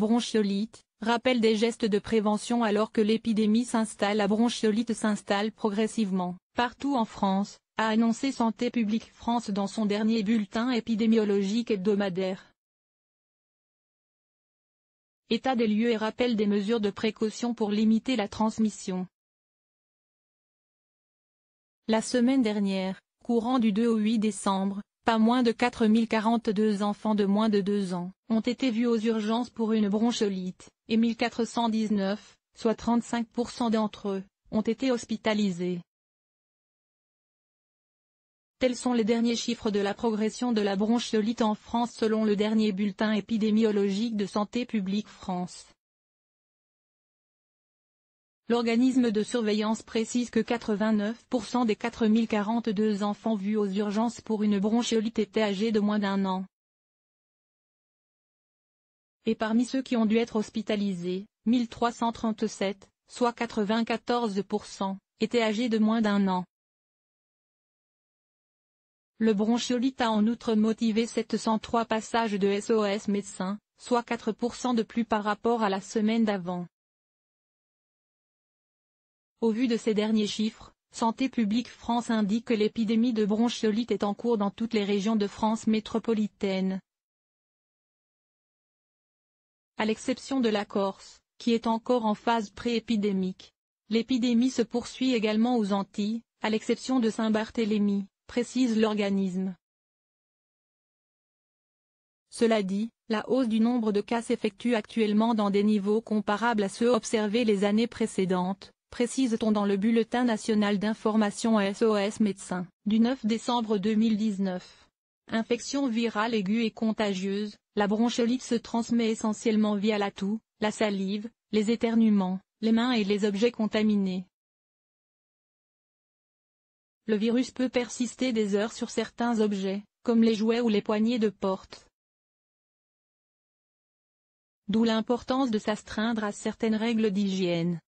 bronchiolite, rappelle des gestes de prévention alors que l'épidémie s'installe La bronchiolite s'installe progressivement, partout en France, a annoncé Santé publique France dans son dernier bulletin épidémiologique hebdomadaire. État des lieux et rappel des mesures de précaution pour limiter la transmission. La semaine dernière, courant du 2 au 8 décembre, pas moins de 4042 enfants de moins de 2 ans ont été vus aux urgences pour une broncholite, et 1419, soit 35% d'entre eux, ont été hospitalisés. Tels sont les derniers chiffres de la progression de la broncholite en France selon le dernier bulletin épidémiologique de Santé publique France. L'organisme de surveillance précise que 89% des 4042 enfants vus aux urgences pour une bronchiolite étaient âgés de moins d'un an. Et parmi ceux qui ont dû être hospitalisés, 1337, soit 94%, étaient âgés de moins d'un an. Le bronchiolite a en outre motivé 703 passages de SOS médecins, soit 4% de plus par rapport à la semaine d'avant. Au vu de ces derniers chiffres, Santé publique France indique que l'épidémie de bronchiolite est en cours dans toutes les régions de France métropolitaine. À l'exception de la Corse, qui est encore en phase pré-épidémique. L'épidémie se poursuit également aux Antilles, à l'exception de Saint-Barthélemy, précise l'organisme. Cela dit, la hausse du nombre de cas s'effectue actuellement dans des niveaux comparables à ceux observés les années précédentes, précise-t-on dans le Bulletin national d'information SOS Médecins, du 9 décembre 2019. Infection virale aiguë et contagieuse, la broncholite se transmet essentiellement via la toux, la salive, les éternuements, les mains et les objets contaminés. Le virus peut persister des heures sur certains objets, comme les jouets ou les poignées de porte. D'où l'importance de s'astreindre à certaines règles d'hygiène.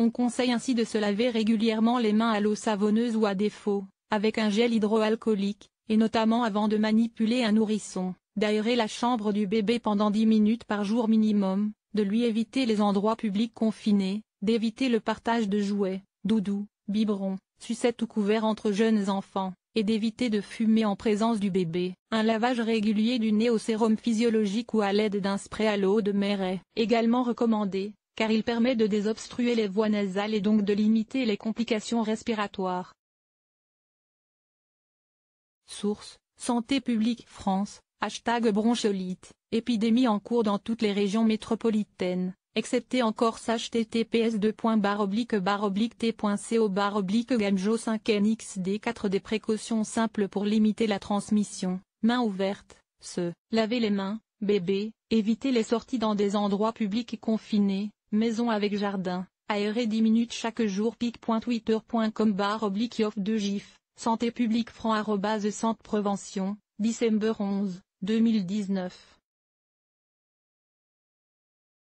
On conseille ainsi de se laver régulièrement les mains à l'eau savonneuse ou à défaut, avec un gel hydroalcoolique, et notamment avant de manipuler un nourrisson, d'aérer la chambre du bébé pendant 10 minutes par jour minimum, de lui éviter les endroits publics confinés, d'éviter le partage de jouets, doudou, biberon, sucettes ou couverts entre jeunes enfants, et d'éviter de fumer en présence du bébé. Un lavage régulier du nez au sérum physiologique ou à l'aide d'un spray à l'eau de mer est également recommandé, car il permet de désobstruer les voies nasales et donc de limiter les complications respiratoires. Source, Santé publique France, hashtag bronchiolite, épidémie en cours dans toutes les régions métropolitaines, excepté en Corse https t.co gamjo 5nxd4 des précautions simples pour limiter la transmission, mains ouvertes, se, laver les mains, bébé, éviter les sorties dans des endroits publics et confinés, Maison avec jardin, aéré 10 minutes chaque jour pic.twitter.com bar oblique off de GIF, santé publique franc arrobase centre prévention, December 11, 2019.